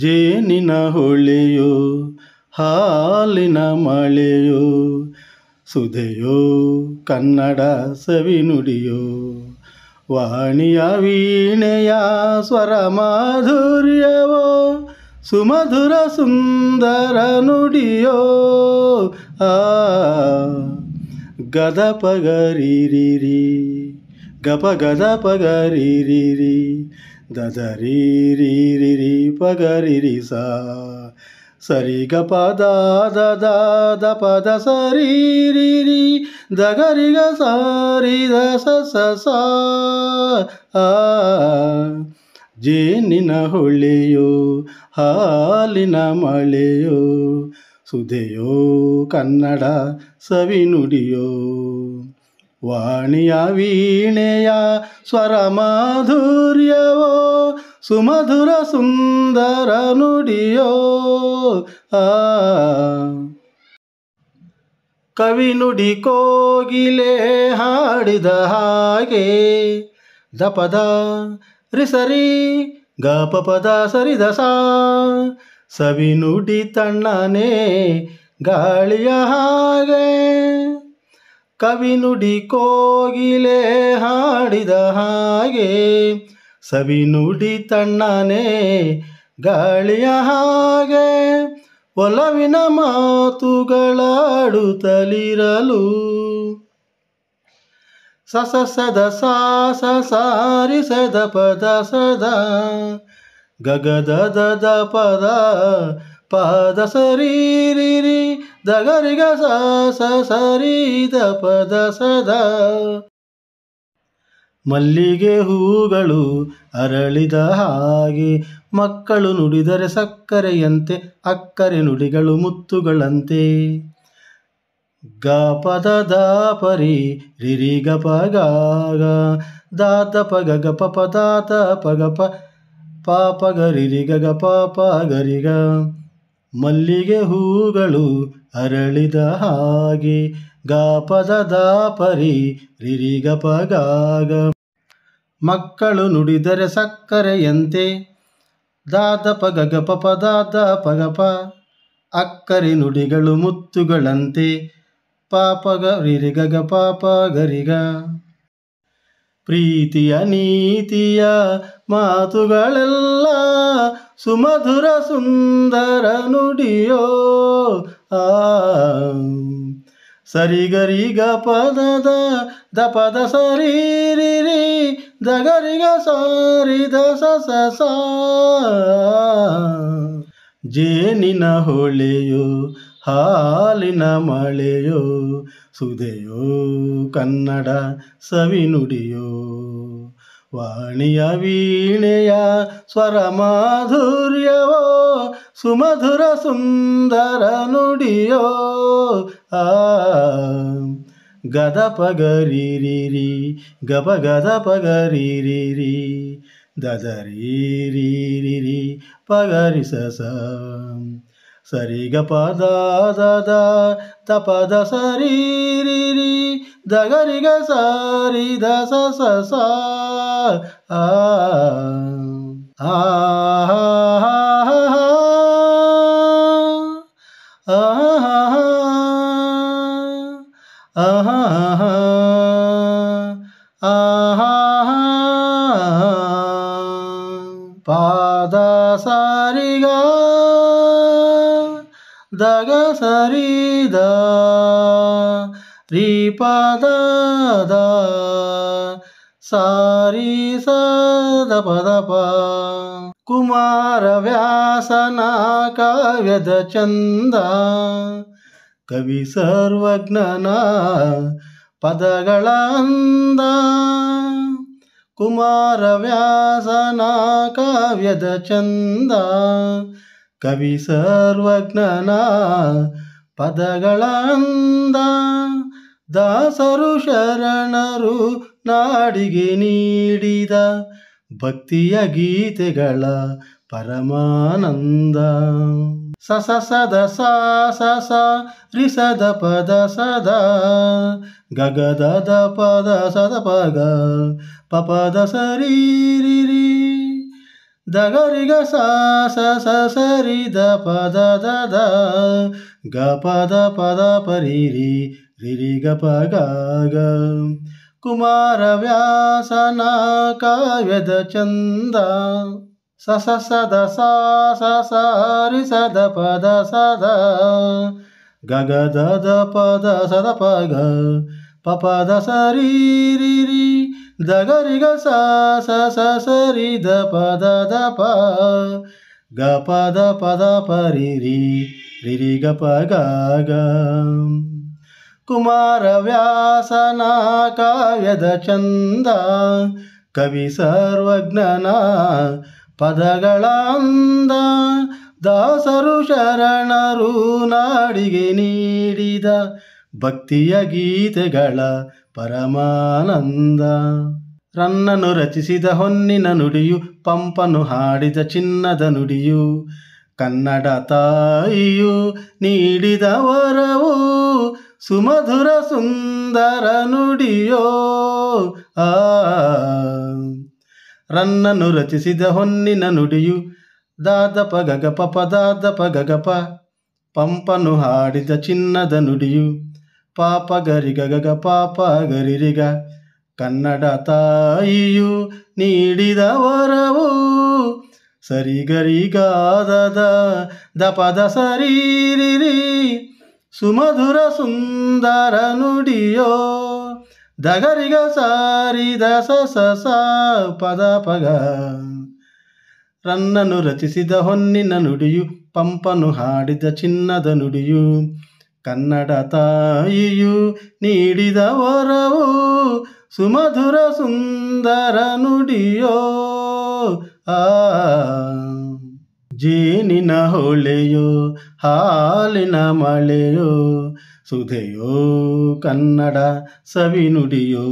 ಜೇನಿನ ಹೊಳೆಯೋ ಹಾಲಿನ ಮಳೆಯೋ ಸುಧೆಯೋ ಕನ್ನಡ ಸವಿನುಡಿಯೋ ವಾಣಿಯ ವೀಣೆಯ ಸ್ವರ ಮಾಧುರ್ಯವೋ ಸುಮಧುರ ಸುಂದರ ನುಡಿಯೋ ಆ ಗದ ಪಗರಿರಿ ಗಪ ಗದ ದದರಿ ರೀ ಪಗರಿ ರಿ ಸ ಸರಿ ಗ ಪ ದ ದ ಸರಿ ರಿ ರಿ ದ ಗ ಗ ಸ ದ ಸ ಸ ಸ ಜೇನಿನ ಹೊಳೆಯೋ ಹಾಲಿನ ಮಳೆಯೋ ಸುಧೆಯೋ ಕನ್ನಡ ಸವಿನುಡಿಯೋ ವಾಣಿಯ ವೀಣೆಯ ಸ್ವರ ಮಾಧುರ್ಯವೋ ಸುಮಧುರ ಸುಂದರ ನುಡಿಯೋ ಆ ಕವಿ ನುಡಿ ಕೋಗಿಲೆ ಹಾಡಿದ ಹಾಗೆ ದಪದ ರಿಸರಿ ಗಪಪದ ಸರಿದ ಸಾ ಸವಿ ನುಡಿ ತಣ್ಣನೆ ಗಾಳಿಯ ಹಾಗೆ ಕವಿ ನುಡಿ ಕೋಗಿಲೆ ಹಾಡಿದ ಹಾಗೆ ಸವಿ ನುಡಿ ತಣ್ಣನೇ ಗಾಳಿಯ ಹಾಗೆ ಒಲವಿನ ಮಾತುಗಳಾಡುತ್ತಲಿರಲು ಸಸ ಸದ ಸಾಸ ಸಾರಿ ಸದ ಪದ ಸದ ಗಗದ ದ ಪದ ಪದ ಸರಿ ದಗರಿಗ ಸ ಸರಿ ದ ಪದ ಸದ ಮಲ್ಲಿಗೆ ಹೂಗಳು ಅರಳಿದ ಹಾಗೆ ಮಕ್ಕಳು ನುಡಿದರೆ ಸಕ್ಕರೆಯಂತೆ ಅಕ್ಕರೆ ನುಡಿಗಳು ಮುತ್ತುಗಳಂತೆ ಗ ಪದ ದ ಪರಿ ರಿರಿ ಗ ಪ ಗ ದಾತ ಪ ಗ ಗ ಪ ಪ ದಾತ ಪ ಗ ಪ ಪ ಪ ಗ ಗ ಗ ಪ ಪ ಗ ಮಲ್ಲಿಗೆ ಹೂಗಳು ಅರಳಿದ ಹಾಗೆ ಗ ಪದ ಪರಿ ರಿರಿ ಗ ಪ ಗ ಮಕ್ಕಳು ನುಡಿದರೆ ಸಕ್ಕರೆಯಂತೆ ದಾದ ಪಗ ಗ ಪ ದಾದ ಪಗ ಪ ಅಕ್ಕರೆ ನುಡಿಗಳು ಮುತ್ತುಗಳಂತೆ ಪಾಪಗ ರಿರಿಗ ಗ ಪಾಪ ಗರಿಗ ಪ್ರೀತಿಯ ನೀತಿಯ ಮಾತುಗಳೆಲ್ಲ ಸುಮಧುರ ಸುಂದರ ನುಡಿಯೋ ಆ ಸರಿಗರಿಗ ಗ ಪದ ದ ಪದ ಸರಿ ರಿ ರಿ ದಗರಿಗ ಸಾರಿ ದ ಸ ಸ ಜೇನಿನ ಹೊಳೆಯೋ ಹಾಲಿನ ಮಳೆಯೋ ಸುದೆಯೋ ಕನ್ನಡ ಸವಿನುಡಿಯೋ ವಾಣಿಯ ವೀಣೆಯ ಸ್ವರ ಮಾಧುರ್ಯವೋ ಸುಮಧುರ ಸುಂದರ ನುಡಿಯೋ ಆ ಗದ ಪಗರಿರಿ ಗಬ ಗದ ಪಗರಿರಿರಿ ಪಗರಿ ಪಗರಿಸ ಸರಿ ಗ ಪದ ದದ ತಪದ ಸರಿರಿರಿ ಗ ಸರಿ ದ ಸ ಆ आहा, पाद सरि गग सरीद त्रिपद सारी सदपदपा कुमार व्यासना काव्यद चन्द ಕವಿ ಸರ್ವಜ್ಞನ ಪದಗಳಂದ ಕುಮಾರವ್ಯಾಸನ ಕಾವ್ಯದ ಚಂದ ಕವಿ ಸರ್ವಜ್ಞನ ಪದಗಳಂದ ದಾಸರು ಶರಣರು ನಾಡಿಗೆ ನೀಡಿದ ಭಕ್ತಿಯ ಗೀತೆಗಳ ಪರಮಾನಂದ స సద సా స రి సద పద సద గగ దద పద సద పగ పపద సరి రి రి దగరి గ స స సరి ద పద దద గ పద పద పరి రి రి గ ప గ గ కుమారవ్యాసన కావ్యద చంద స స సద సరి సద పద సద గగ దద పద సద పగ పపద సరి రి దగరి గ స స స సరి ద పద ద ప గ పద పద పరి రి రి రి గ ప గ కుమార వ్యాసనా కావ్యద చంద కవి సర్వజ్ఞనా ಪದಗಳಂದ ದಾಸರು ಶರಣರು ನಾಡಿಗೆ ನೀಡಿದ ಭಕ್ತಿಯ ಗೀತೆಗಳ ಪರಮಾನಂದ ರನ್ನನು ರಚಿಸಿದ ಹೊನ್ನಿನ ನುಡಿಯು ಪಂಪನು ಹಾಡಿದ ಚಿನ್ನದ ನುಡಿಯು ಕನ್ನಡ ತಾಯಿಯು ನೀಡಿದ ವರವು ಸುಮಧುರ ಸುಂದರ ನುಡಿಯೋ ಆ ರನ್ನನ್ನು ರಚಿಸಿದ ಹೊನ್ನಿನ ನುಡಿಯು ದಾದ ಪ ಗಗ ಪ ಪಂಪನು ಹಾಡಿದ ಚಿನ್ನದ ನುಡಿಯು ಪಾಪ ಗರಿ ಗಗ ಪಾಪ ಗರಿರಿಗ ಕನ್ನಡ ತಾಯಿಯು ನೀಡಿದ ವರವು ಸರಿಗರಿಗಾದದ ದಪದ ಸರಿರಿರಿ ಸುಮಧುರ ಸುಂದರ ನುಡಿಯೋ ದಗರಿಗ ಸಾರಿ ದಸ ಸ ಪದ ಪಗ ರನ್ನನು ರಚಿಸಿದ ಹೊನ್ನಿನ ನುಡಿಯು ಪಂಪನು ಹಾಡಿದ ಚಿನ್ನದ ನುಡಿಯು ಕನ್ನಡ ತಾಯಿಯು ನೀಡಿದ ವರವು ಸುಮಧುರ ಸುಂದರ ನುಡಿಯೋ ಆ ಜೇನಿನ ಹೊಳೆಯೋ ಹಾಲಿನ ಮಳೆಯೋ ಸುಧೆಯೋ ಕನ್ನಡ ಸವಿನುಡಿಯೋ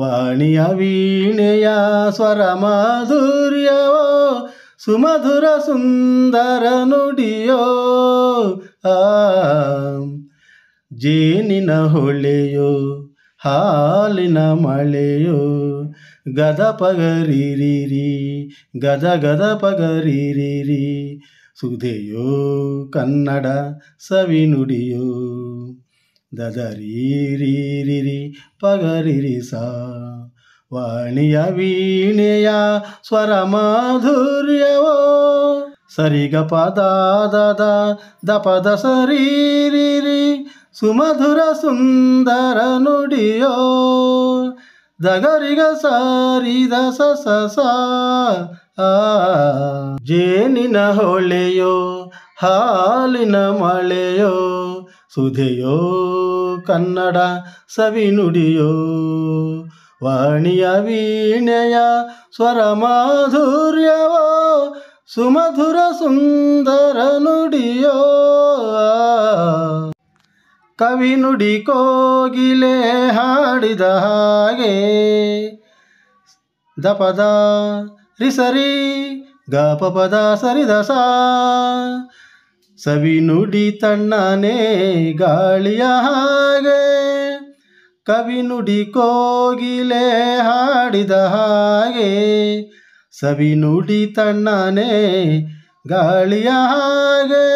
ವಾಣಿಯ ವೀಣೆಯ ಸ್ವರ ಮಾಧುರ್ಯವೋ ಸುಮಧುರ ಸುಂದರ ನುಡಿಯೋ ಆ ಜೇನಿನ ಹೊಳೆಯೋ ಹಾಲಿನ ಮಳೆಯೋ ಗದ ಪಗರಿರಿರಿ ಗದ ಗದ ಪಗರಿರಿರಿ ಸುಧೆಯೋ ಕನ್ನಡ ಸವಿ ನುಡಿಯೋ ದದರಿರಿರಿರಿ ಪಗರಿರಿ ಸ ವಾಣಿಯ ವೀಣೆಯ ಸ್ವರ ಮಾಧುರ್ಯವೋ ಸರಿಗ ಪದ ದದ ದಪದ ಸರಿರಿರಿ ಸುಮಧುರ ಸುಂದರ ನುಡಿಯೋ ದಗರಿಗ ಸಾರಿದ ಸ ಸ ಜೇನಿನ ಹೊಳೆಯೋ ಹಾಲಿನ ಮಳೆಯೋ ಸುಧೆಯೋ ಕನ್ನಡ ಸವಿನುಡಿಯೋ ನುಡಿಯೋ ವಾಣಿಯ ವೀಣೆಯ ಸ್ವರ ಮಾಧುರ್ಯವೋ ಸುಮಧುರ ಸುಂದರ ನುಡಿಯೋ ಕವಿ ನುಡಿ ಕೋಗಿಲೆ ಹಾಡಿದ ಹಾಗೆ ದಪದ ರಿಸರಿ ಪದ ಸರಿದ ಸಾ ಸವಿ ನುಡಿ ತಣ್ಣನೆ ಗಾಳಿಯ ಹಾಗೆ ಕವಿ ನುಡಿ ಕೋಗಿಲೆ ಹಾಡಿದ ಹಾಗೆ ಸವಿ ನುಡಿ ತಣ್ಣನೆ ಗಾಳಿಯ ಹಾಗೆ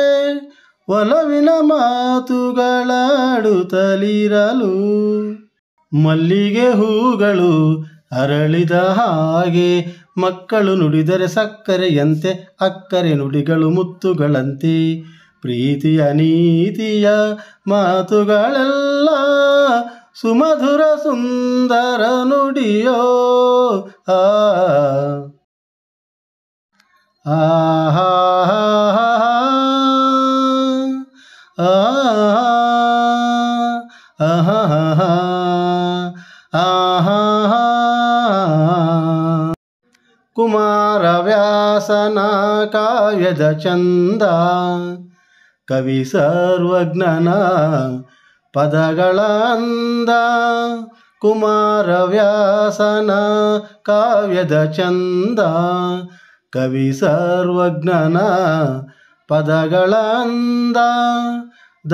ಒಲವಿನ ಮಾತುಗಳಾಡುತ್ತಲಿರಲು ಮಲ್ಲಿಗೆ ಹೂಗಳು ಅರಳಿದ ಹಾಗೆ ಮಕ್ಕಳು ನುಡಿದರೆ ಸಕ್ಕರೆಯಂತೆ ಅಕ್ಕರೆ ನುಡಿಗಳು ಮುತ್ತುಗಳಂತೆ ಪ್ರೀತಿಯ ನೀತಿಯ ಮಾತುಗಳೆಲ್ಲ ಸುಮಧುರ ಸುಂದರ ನುಡಿಯೋ ಆ ಶಾಸನ ಕಾವ್ಯದ ಚಂದ ಕವಿ ಸರ್ವಜ್ಞನ ಪದಗಳಂದ ಕುಮಾರವ್ಯಾಸನ ಕಾವ್ಯದ ಚಂದ ಕವಿ ಸರ್ವಜ್ಞನ ಪದಗಳಂದ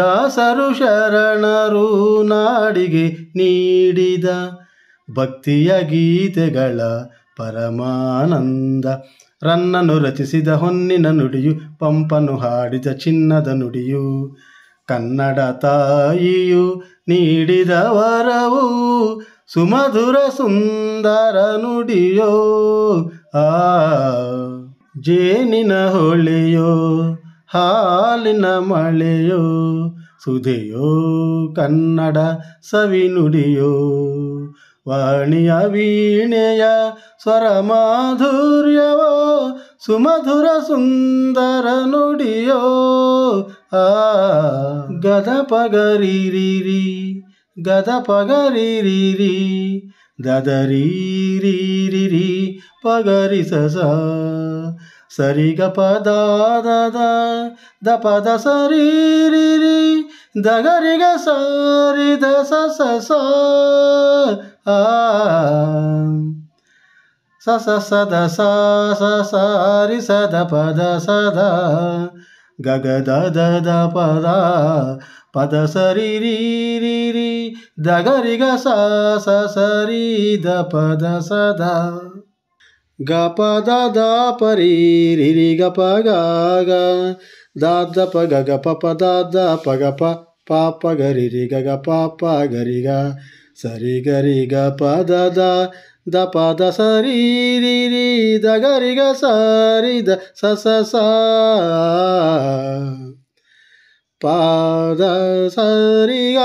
ದಾಸರು ಶರಣರು ನಾಡಿಗೆ ನೀಡಿದ ಭಕ್ತಿಯ ಗೀತೆಗಳ ಪರಮಾನಂದ ರನ್ನನು ರಚಿಸಿದ ಹೊನ್ನಿನ ನುಡಿಯು ಪಂಪನು ಹಾಡಿದ ಚಿನ್ನದ ನುಡಿಯು ಕನ್ನಡ ತಾಯಿಯು ನೀಡಿದ ವರವು ಸುಮಧುರ ಸುಂದರ ನುಡಿಯೋ ಆ ಜೇನಿನ ಹೊಳೆಯೋ ಹಾಲಿನ ಮಳೆಯೋ ಸುಧೆಯೋ ಕನ್ನಡ ಸವಿ ನುಡಿಯೋ ವಾಣಿಯ ವೀಣೆಯ ಸ್ವರ ಮಾಧುರ್ಯವೋ ಸುಮಧುರ ಸುಂದರ ನುಡಿಯೋ ಆ ಗದ ಪಗರಿರಿರಿ ಗದ ಪಗರಿರಿರಿ ಸಸ ಸರಿ ಗ ಪದ ದ ಪದ ಧಗರಿ ಗ ಸಾರಿ ಧ ಸ ಸ ಸ ಸ ಸ ಸ ದ ಸ ಸ ಸಾರಿ ಸ ದ ಪ ದ ಸ ದ ಗಗ ದ ದ ದ ಪ ದ ಪದ ಸರಿ ರೀ ರೀ ರೀ ದಗರಿ ಗ ಸ ಸ ಸರಿ ದ ಪ ದ ಸ ದ ಗ ಪ ದ ದ ಪ ರೀ ರಿ ರಿ ಗ ಪ ಗ ಗ ದ ದ ಪ ಗ ಗ ಪ ಪ ದ ದ ಪ ಗ ಪ పాప గరి గగ పాప గరిగా సరి గరి గ పద ద పద సరి రి ద గరి గ సరి ద స స స పాద సరి గ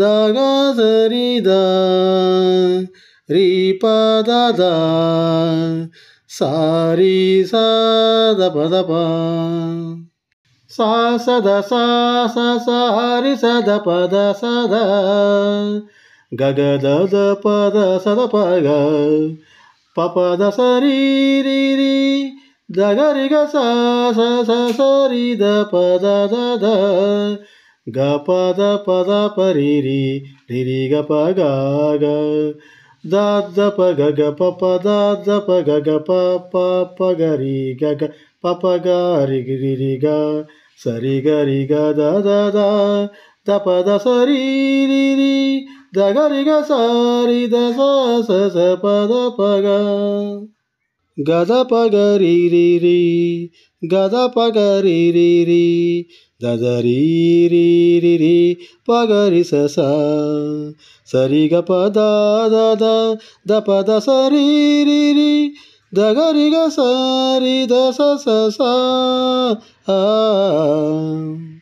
ద గ సరి ద రి పద ద సారి స ద పద పా సా సద సా స హరి సద పద సద గగ దద పద సద పగ పపద సరి రి రి దగరి గ స స సరి ద పద దద గ పద పద పరి రి రి గ ప గ గ ದಾದ ಪ ಗ ಗ ಪ ಪ ದಾದ ಪ ಗ ಗ ಪ ಪ ಪ ಗ ರಿ ಗ ಗ ಪ ಪ ಗ ರಿ ರಿ ರಿ ಗ సరిగరిగ దద తపద సరీరి దగరిగ సారి దస స పద పగ గద పగరిరి గద పగరిరి దదరీరిరి పగరి సస సరిగ పద దద ద పద సరీరి da ga ri ga sa ri da sa sa sa ah.